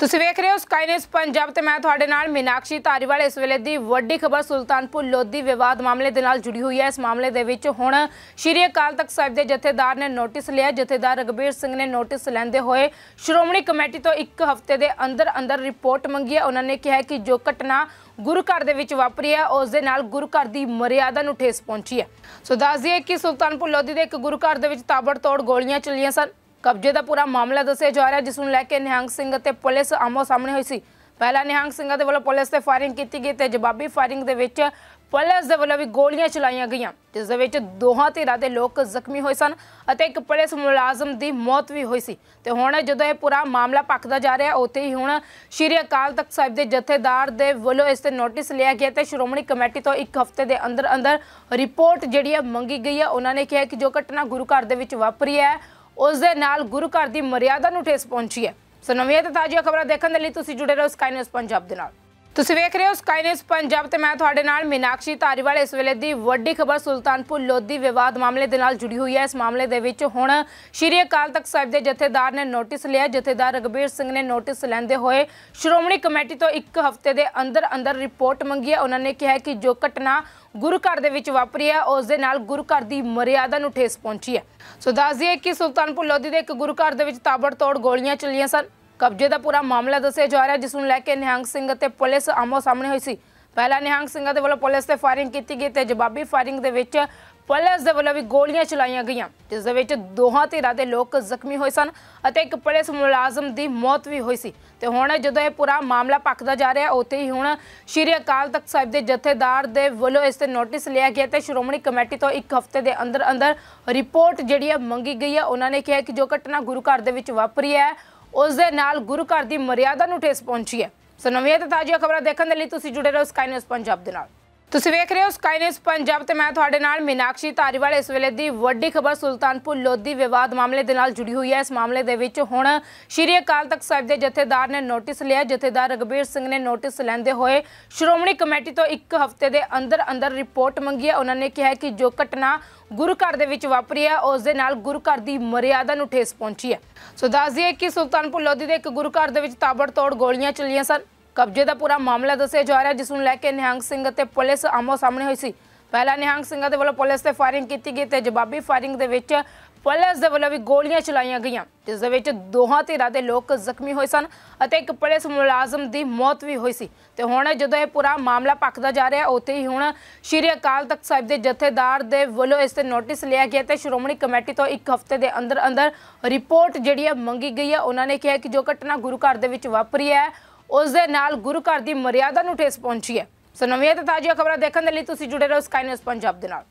ਤੁਸੀਂ ਵੇਖ ਰਹੇ ਹੋ ਸਕਾਈਨੈਸ ਪੰਜਾਬ ਤੇ ਮੈਂ ਤੁਹਾਡੇ ਨਾਲ ਮੀਨਾਕਸ਼ੀ ਧਾਰੀਵਾਲ ਇਸ ਵੇਲੇ ਦੀ ਵੱਡੀ ਖਬਰ ਸੁਲਤਾਨਪੁਰ ਲੋਧੀ ਵਿਵਾਦ ਮਾਮਲੇ ਦੇ ਨਾਲ ਜੁੜੀ ਹੋਈ ਹੈ ਇਸ ਮਾਮਲੇ ਦੇ ਵਿੱਚ ਹੁਣ ਸ਼੍ਰੀ ਅਕਾਲ ਤਖਤ ਸਾਹਿਬ ਦੇ ਜਥੇਦਾਰ ਨੇ ਨੋਟਿਸ ਲਿਆ ਜਥੇਦਾਰ ਰਗਬੀਰ ਸਿੰਘ ਨੇ ਨੋਟਿਸ ਲੈਂਦੇ ਹੋਏ ਸ਼੍ਰੋਮਣੀ ਕਮੇਟੀ ਤੋਂ ਇੱਕ ਹਫ਼ਤੇ ਦੇ ਅੰਦਰ ਅੰਦਰ ਰਿਪੋਰਟ ਮੰਗੀ ਹੈ ਉਹਨਾਂ ਨੇ ਕਿਹਾ ਕਿ ਜੋ ਘਟਨਾ ਗੁਰੂ ਘਰ ਦੇ ਵਿੱਚ ਵਾਪਰੀ ਹੈ ਉਸ ਦੇ ਨਾਲ ਗੁਰੂ ਘਰ ਦੀ ਮਰਿਆਦਾ ਨੂੰ ਠੇਸ ਪਹੁੰਚੀ ਹੈ ਸੋ ਦੱਸ ਦਈਏ ਕਿ ਸੁਲਤਾਨਪੁਰ ਲੋਧੀ ਦੇ ਇੱਕ ਗੁਰੂ ਘਰ ਦੇ ਵਿੱਚ ਤਾਬੜਤੋੜ ਗੋਲੀਆਂ ਚੱਲੀਆਂ ਸਨ ਕਬਜ਼ੇ ਦਾ ਪੂਰਾ ਮਾਮਲਾ ਦੱਸਿਆ ਜਾ ਰਿਹਾ ਜਿਸ ਨੂੰ ਲੈ ਕੇ ਨਿਹੰਗ ਸਿੰਘ ਅਤੇ ਪੁਲਿਸ ਆਮੋ ਸਾਹਮਣੇ ਹੋਈ ਸੀ ਪਹਿਲਾਂ ਨਿਹੰਗ ਸਿੰਘਾਂ ਦੇ ਵੱਲੋਂ ਪੁਲਿਸ ਤੇ ਫਾਇਰਿੰਗ ਕੀਤੀ ਗਈ ਤੇ ਜਵਾਬੀ ਫਾਇਰਿੰਗ ਦੇ ਵਿੱਚ ਪੁਲਿਸ ਦੇ ਵੱਲੋਂ ਵੀ ਗੋਲੀਆਂ ਚਲਾਈਆਂ ਗਈਆਂ ਜਿਸ ਦੇ ਵਿੱਚ ਦੋਹਾਂ ਧਿਰਾਂ ਦੇ ਲੋਕ ਜ਼ਖਮੀ ਹੋਏ ਸਨ ਅਤੇ ਇੱਕ ਪੁਲਿਸ ਮੁਲਾਜ਼ਮ ਦੀ ਮੌਤ ਵੀ ਹੋਈ ਸੀ ਤੇ ਹੁਣ ਜਦੋਂ ਇਹ ਪੂਰਾ ਮਾਮਲਾ ਪੱਕਦਾ ਜਾ ਰਿਹਾ ਉੱਥੇ ਹੀ ਹੁਣ ਸ਼੍ਰੀ ਅਕਾਲ ਤਖਤ ਸਾਹਿਬ ਦੇ ਜਥੇਦਾਰ ਦੇ ਵੱਲੋਂ ਇਸ ਤੇ ਨੋਟਿਸ ਲਿਆ ਗਿਆ ਤੇ ਸ਼੍ਰੋਮਣੀ ਕਮੇਟੀ ਤੋਂ ਇੱਕ ਹਫ਼ਤੇ ਦੇ ਅੰਦਰ ਅੰਦਰ ਰਿਪੋਰਟ ਜਿਹੜੀ ਹੈ ਮੰਗੀ ਗਈ ਹੈ ਉਹਨਾਂ ਨੇ ਕਿਹਾ ਕਿ ਜੋ ਘਟਨਾ ਗੁਰੂ ਘਰ ਦੇ ਵਿੱਚ ਵਾਪਰੀ ਹੈ ਉਸ ਦੇ ਨਾਲ ਗੁਰੂ ਘਰ ਦੀ ਮਰਿਆਦਾ ਨੂੰ ਠੇਸ ਪਹੁੰਚੀ ਹੈ ਸੋ ਨਵੀਆਂ ਤੇ ਤਾਜ਼ੀਆਂ ਖਬਰਾਂ ਦੇਖਣ ਦੇ ਲਈ ਤੁਸੀਂ ਜੁੜੇ ਰਹੋ ਸਕਾਈ ਨਿਊਜ਼ ਪੰਜਾਬ ਦੇ ਨਾਲ ਤੁਸੀਂ ਵੇਖ ਰਹੇ ਹੋ ਸਕਾਈਨੈਸ ਪੰਜਾਬ ਤੇ ਮੈਂ ਤੁਹਾਡੇ ਨਾਲ ਮੀਨਾਕਸ਼ੀ ਧਾਰੀਵਾਲ ਇਸ ਵੇਲੇ ਦੀ ਵੱਡੀ ਖਬਰ ਸੁਲਤਾਨਪੁਰ ਲੋਧੀ ਵਿਵਾਦ ਮਾਮਲੇ ਦੇ ਨਾਲ ਜੁੜੀ ਹੋਈ ਹੈ ਇਸ ਮਾਮਲੇ ਦੇ ਵਿੱਚ ਹੁਣ ਸ਼੍ਰੀ ਅਕਾਲ ਤਖਤ ਸਾਹਿਬ ਦੇ ਜਥੇਦਾਰ ਨੇ ਨੋਟਿਸ ਲਿਆ ਜਥੇਦਾਰ ਰਗਬੀਰ ਸਿੰਘ ਨੇ ਨੋਟਿਸ ਲੈਂਦੇ ਹੋਏ ਸ਼੍ਰੋਮਣੀ ਕਮੇਟੀ ਤੋਂ ਇੱਕ ਹਫ਼ਤੇ ਦੇ ਅੰਦਰ ਅੰਦਰ ਰਿਪੋਰਟ ਮੰਗੀ ਹੈ ਉਹਨਾਂ ਨੇ ਕਿਹਾ ਕਿ ਜੋ ਘਟਨਾ ਗੁਰੂ ਘਰ ਦੇ ਵਿੱਚ ਵਾਪਰੀ ਹੈ ਉਸ ਦੇ ਨਾਲ ਗੁਰੂ ਘਰ ਦੀ ਮਰਿਆਦਾ ਨੂੰ ਠੇਸ ਪਹੁੰਚੀ ਹੈ ਸੋ ਦੱਸ ਦਈਏ ਕਿ ਸੁਲਤਾਨਪੁਰ ਲੋਧੀ ਦੇ ਇੱਕ ਗੁਰੂ ਘਰ ਦੇ ਵਿੱਚ ਤਾਬੜਤੋੜ ਗੋਲੀਆਂ ਚੱਲੀਆਂ ਸਨ ਕਬਜ਼ੇ ਦਾ ਪੂਰਾ ਮਾਮਲਾ ਦੱਸਿਆ ਜਾ ਰਿਹਾ ਜਿਸ ਨੂੰ ਲੈ ਕੇ ਨਿਹੰਗ ਸਿੰਘ ਅਤੇ ਪੁਲਿਸ ਆਮੋ ਸਾਹਮਣੇ ਹੋਈ ਸੀ ਪਹਿਲਾਂ ਨਿਹੰਗ ਸਿੰਘਾਂ ਦੇ ਵੱਲੋਂ ਪੁਲਿਸ ਤੇ ਫਾਇਰਿੰਗ ਕੀਤੀ ਗਈ ਤੇ ਜਵਾਬੀ ਫਾਇਰਿੰਗ ਦੇ ਵਿੱਚ ਪੁਲਿਸ ਦੇ ਵੱਲੋਂ ਵੀ ਗੋਲੀਆਂ ਚਲਾਈਆਂ ਗਈਆਂ ਜਿਸ ਦੇ ਵਿੱਚ ਦੋਹਾਂ ਧਿਰਾਂ ਦੇ ਲੋਕ ਜ਼ਖਮੀ ਹੋਏ ਸਨ ਅਤੇ ਇੱਕ ਪੁਲਿਸ ਮੁਲਾਜ਼ਮ ਦੀ ਮੌਤ ਵੀ ਹੋਈ ਸੀ ਤੇ ਹੁਣ ਜਦੋਂ ਇਹ ਪੂਰਾ ਮਾਮਲਾ ਪੱਕਦਾ ਜਾ ਰਿਹਾ ਉੱਥੇ ਹੀ ਹੁਣ ਸ਼੍ਰੀ ਅਕਾਲ ਤਖਤ ਸਾਹਿਬ ਦੇ ਜਥੇਦਾਰ ਦੇ ਵੱਲੋਂ ਇਸ ਤੇ ਨੋਟਿਸ ਲਿਆ ਗਿਆ ਤੇ ਸ਼੍ਰੋਮਣੀ ਕਮੇਟੀ ਤੋਂ ਇੱਕ ਹਫ਼ਤੇ ਦੇ ਅੰਦਰ ਅੰਦਰ ਰਿਪੋਰਟ ਜਿਹੜੀ ਹੈ ਮੰਗੀ ਗਈ ਹੈ ਉਹਨਾਂ ਨੇ ਕਿਹਾ ਕਿ ਜੋ ਘਟਨਾ ਗੁਰੂ ਘਰ ਦੇ ਵਿੱਚ ਵਾਪਰੀ ਹੈ ਉਸ ਦੇ ਨਾਲ ਗੁਰੂ ਘਰ ਦੀ ਮਰਿਆਦਾ ਨੂੰ ਠੇਸ ਪਹੁੰਚੀ ਹੈ ਸੋ ਨਵੀਆਂ ਤੇ ਤਾਜ਼ੀਆਂ ਖਬਰਾਂ ਦੇਖਣ ਦੇ ਲਈ ਤੁਸੀਂ ਜੁੜੇ ਰਹੋ ਸਕਾਈ ਨਿਊਜ਼ ਪੰਜਾਬ ਦੇ ਨਾਲ ਤੁਸੀਂ ਵੇਖ ਰਹੇ ਹੋ ਸਕਾਈ ਪੰਜਾਬ ਤੇ ਮੈਂ ਤੁਹਾਡੇ ਨਾਲ ਮੀਨਾਕਸ਼ੀ ਧਾਰੀਵਾਲ ਇਸ ਵੇਲੇ ਦੀ ਵੱਡੀ ਖਬਰ ਸੁਲਤਾਨਪੁਰ ਲੋਧੀ ਵਿਵਾਦ ਮਾਮਲੇ ਦੇ ਨਾਲ ਜੁੜੀ ਹੋਈ ਹੈ ਇਸ ਮਾਮਲੇ ਦੇ ਵਿੱਚ ਹੁਣ ਸ਼੍ਰੀ ਅਕਾਲ ਤਖਤ ਸਾਹਿਬ ਦੇ ਜਥੇਦਾਰ ਨੇ ਨੋਟਿਸ ਲਿਆ ਜਥੇਦਾਰ ਰਗਬੀਰ ਸਿੰਘ ਨੇ ਨੋਟਿਸ ਲੈਂਦੇ ਹੋਏ ਸ਼੍ਰੋਮਣੀ ਕਮੇਟੀ ਤੋਂ ਇੱਕ ਹਫ਼ਤੇ ਦੇ ਅੰਦਰ ਅੰਦਰ ਰਿਪੋਰਟ ਮੰਗੀ ਹੈ ਉਹਨਾਂ ਨੇ ਕਿਹਾ ਕਿ ਜੋ ਘਟਨਾ ਗੁਰੂ ਘਰ ਦੇ ਵਿੱਚ ਵਾਪਰੀ ਹੈ ਉਸ ਦੇ ਨਾਲ ਗੁਰੂ ਘਰ ਦੀ ਮਰਿਆਦਾ ਨੂੰ ਠੇਸ ਪਹੁੰਚੀ ਹੈ ਸੋ ਦੱਸ ਦਈਏ ਕਿ ਸੁਲਤਾਨਪੁਰ ਲੋਧੀ ਦੇ ਇੱਕ ਗੁਰੂ ਘਰ ਦੇ ਵਿੱਚ ਤਾਬੜਤੋੜ ਗੋਲੀਆਂ ਚੱਲੀਆਂ ਸਨ ਕਬਜ਼ੇ ਦਾ ਪੂਰਾ ਮਾਮਲਾ ਦੱਸਿਆ ਜਾ ਰਿਹਾ ਜਿਸ ਨੂੰ ਲੈ ਕੇ ਨਿਹੰਗ ਸਿੰਘ ਅਤੇ ਪੁਲਿਸ ਆਮੋ ਸਾਹਮਣੇ ਹੋਈ ਸੀ ਪਹਿਲਾਂ ਨਿਹੰਗ ਸਿੰਘਾਂ ਦੇ ਵੱਲੋਂ ਪੁਲਿਸ ਤੇ ਫਾਇਰਿੰਗ ਕੀਤੀ ਗਈ ਤੇ ਜਵਾਬੀ ਫਾਇਰਿੰਗ ਦੇ ਵਿੱਚ ਪੁਲਿਸ ਦੇ ਵੱਲੋਂ ਵੀ ਗੋਲੀਆਂ ਚਲਾਈਆਂ ਗਈਆਂ ਜਿਸ ਦੇ ਵਿੱਚ ਦੋਹਾਂ ਧਿਰਾਂ ਦੇ ਲੋਕ ਜ਼ਖਮੀ ਹੋਏ ਸਨ ਅਤੇ ਇੱਕ ਪੁਲਿਸ ਮੁਲਾਜ਼ਮ ਦੀ ਮੌਤ ਵੀ ਹੋਈ ਸੀ ਤੇ ਹੁਣ ਜਦੋਂ ਇਹ ਪੂਰਾ ਮਾਮਲਾ ਪੱਕਦਾ ਜਾ ਰਿਹਾ ਉੱਥੇ ਹੀ ਹੁਣ ਸ਼੍ਰੀ ਅਕਾਲ ਤਖਤ ਸਾਹਿਬ ਦੇ ਜਥੇਦਾਰ ਦੇ ਵੱਲੋਂ ਇਸ ਤੇ ਨੋਟਿਸ ਲਿਆ ਗਿਆ ਤੇ ਸ਼੍ਰੋਮਣੀ ਕਮੇਟੀ ਤੋਂ ਇੱਕ ਹਫ਼ਤੇ ਦੇ ਅੰਦਰ ਅੰਦਰ ਰਿਪੋਰਟ ਜਿਹੜੀ ਹੈ ਮੰਗੀ ਗਈ ਹੈ ਉਹਨਾਂ ਨੇ ਕਿਹਾ ਕਿ ਜੋ ਘਟਨਾ ਗੁਰੂ ਘਰ ਦੇ ਵਿੱਚ ਵਾਪਰੀ ਹੈ ਉਸ ਦੇ ਨਾਲ ਗੁਰੂ ਘਰ ਦੀ ਮਰਿਆਦਾ ਨੂੰ ਠੇਸ ਪਹੁੰਚੀ ਹੈ ਸੋ ਨਵੀਆਂ ਤੇ ਤਾਜ਼ੀਆਂ ਖਬਰਾਂ ਦੇਖਣ ਦੇ ਲਈ ਤੁਸੀਂ ਜੁੜੇ ਰਹੋ ਸਕਾਈ ਨਿਊਜ਼ ਪੰਜਾਬ ਦੇ ਨਾਲ